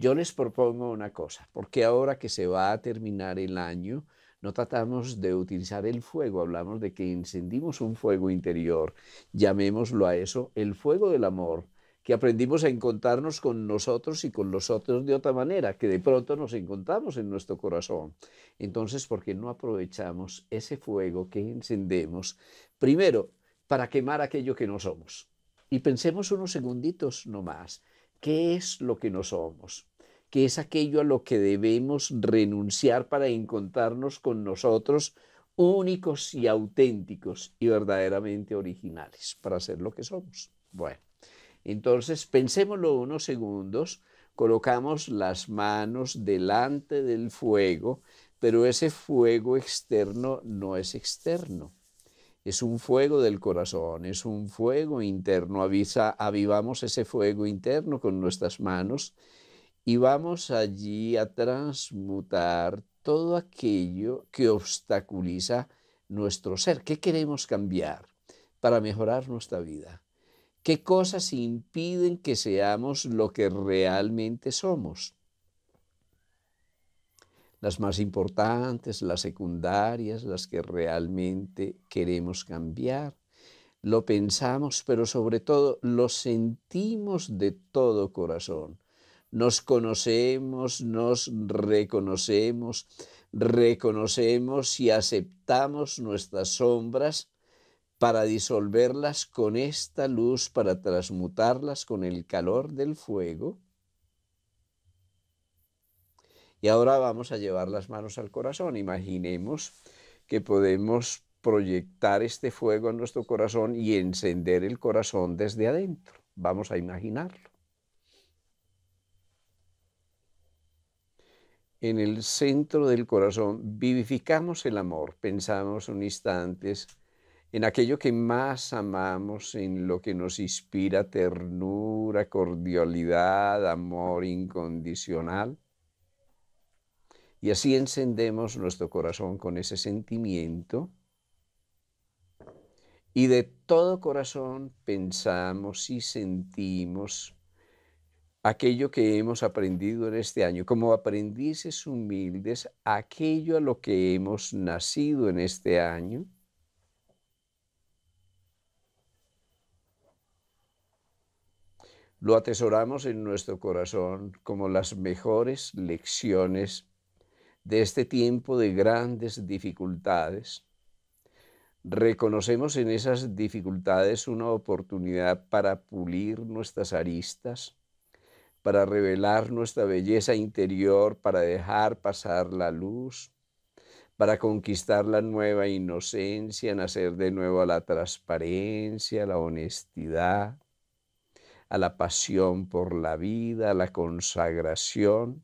Yo les propongo una cosa, porque ahora que se va a terminar el año, no tratamos de utilizar el fuego, hablamos de que encendimos un fuego interior, llamémoslo a eso el fuego del amor, que aprendimos a encontrarnos con nosotros y con los otros de otra manera, que de pronto nos encontramos en nuestro corazón. Entonces, ¿por qué no aprovechamos ese fuego que encendemos primero para quemar aquello que no somos? Y pensemos unos segunditos nomás, ¿qué es lo que no somos? que es aquello a lo que debemos renunciar para encontrarnos con nosotros únicos y auténticos y verdaderamente originales para ser lo que somos. Bueno, entonces pensémoslo unos segundos, colocamos las manos delante del fuego, pero ese fuego externo no es externo. Es un fuego del corazón, es un fuego interno. Avisa, avivamos ese fuego interno con nuestras manos y vamos allí a transmutar todo aquello que obstaculiza nuestro ser. ¿Qué queremos cambiar para mejorar nuestra vida? ¿Qué cosas impiden que seamos lo que realmente somos? Las más importantes, las secundarias, las que realmente queremos cambiar. Lo pensamos, pero sobre todo lo sentimos de todo corazón nos conocemos, nos reconocemos, reconocemos y aceptamos nuestras sombras para disolverlas con esta luz, para transmutarlas con el calor del fuego. Y ahora vamos a llevar las manos al corazón. Imaginemos que podemos proyectar este fuego en nuestro corazón y encender el corazón desde adentro. Vamos a imaginarlo. en el centro del corazón, vivificamos el amor, pensamos un instante en aquello que más amamos, en lo que nos inspira ternura, cordialidad, amor incondicional. Y así encendemos nuestro corazón con ese sentimiento. Y de todo corazón pensamos y sentimos aquello que hemos aprendido en este año, como aprendices humildes, aquello a lo que hemos nacido en este año. Lo atesoramos en nuestro corazón como las mejores lecciones de este tiempo de grandes dificultades. Reconocemos en esas dificultades una oportunidad para pulir nuestras aristas para revelar nuestra belleza interior, para dejar pasar la luz, para conquistar la nueva inocencia, nacer de nuevo a la transparencia, a la honestidad, a la pasión por la vida, a la consagración,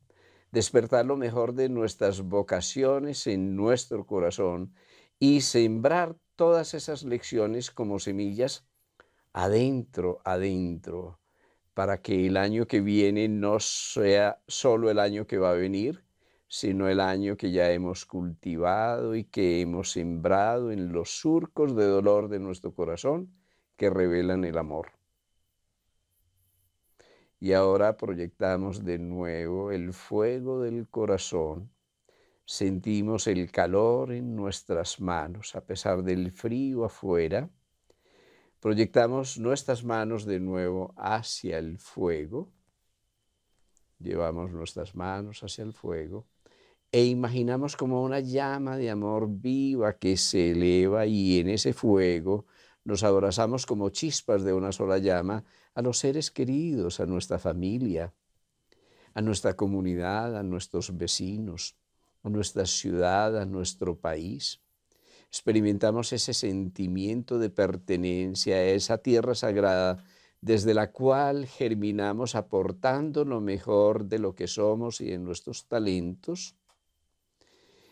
despertar lo mejor de nuestras vocaciones en nuestro corazón y sembrar todas esas lecciones como semillas adentro, adentro para que el año que viene no sea solo el año que va a venir, sino el año que ya hemos cultivado y que hemos sembrado en los surcos de dolor de nuestro corazón que revelan el amor. Y ahora proyectamos de nuevo el fuego del corazón. Sentimos el calor en nuestras manos a pesar del frío afuera Proyectamos nuestras manos de nuevo hacia el fuego. Llevamos nuestras manos hacia el fuego e imaginamos como una llama de amor viva que se eleva y en ese fuego nos abrazamos como chispas de una sola llama a los seres queridos, a nuestra familia, a nuestra comunidad, a nuestros vecinos, a nuestra ciudad, a nuestro país experimentamos ese sentimiento de pertenencia a esa tierra sagrada desde la cual germinamos aportando lo mejor de lo que somos y en nuestros talentos.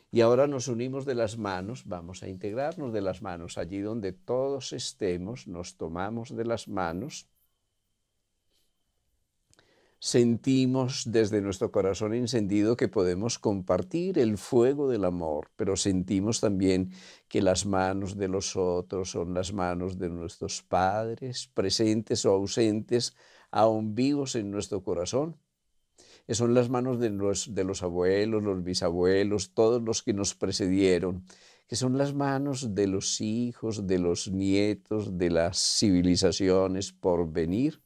Y ahora nos unimos de las manos, vamos a integrarnos de las manos, allí donde todos estemos, nos tomamos de las manos sentimos desde nuestro corazón encendido que podemos compartir el fuego del amor, pero sentimos también que las manos de los otros son las manos de nuestros padres, presentes o ausentes, aún vivos en nuestro corazón. Eh, son las manos de los, de los abuelos, los bisabuelos, todos los que nos precedieron, que son las manos de los hijos, de los nietos, de las civilizaciones por venir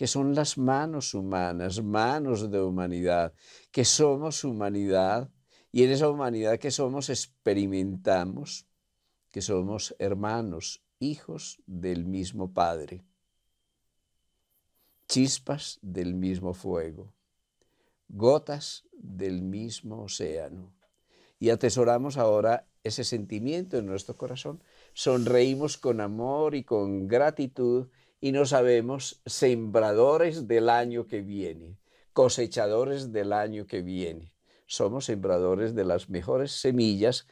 que son las manos humanas, manos de humanidad, que somos humanidad y en esa humanidad que somos experimentamos que somos hermanos, hijos del mismo Padre, chispas del mismo fuego, gotas del mismo océano. Y atesoramos ahora ese sentimiento en nuestro corazón, sonreímos con amor y con gratitud y no sabemos sembradores del año que viene, cosechadores del año que viene. Somos sembradores de las mejores semillas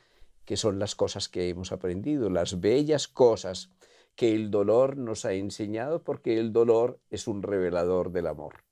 que son las cosas que hemos aprendido, las bellas cosas que el dolor nos ha enseñado porque el dolor es un revelador del amor.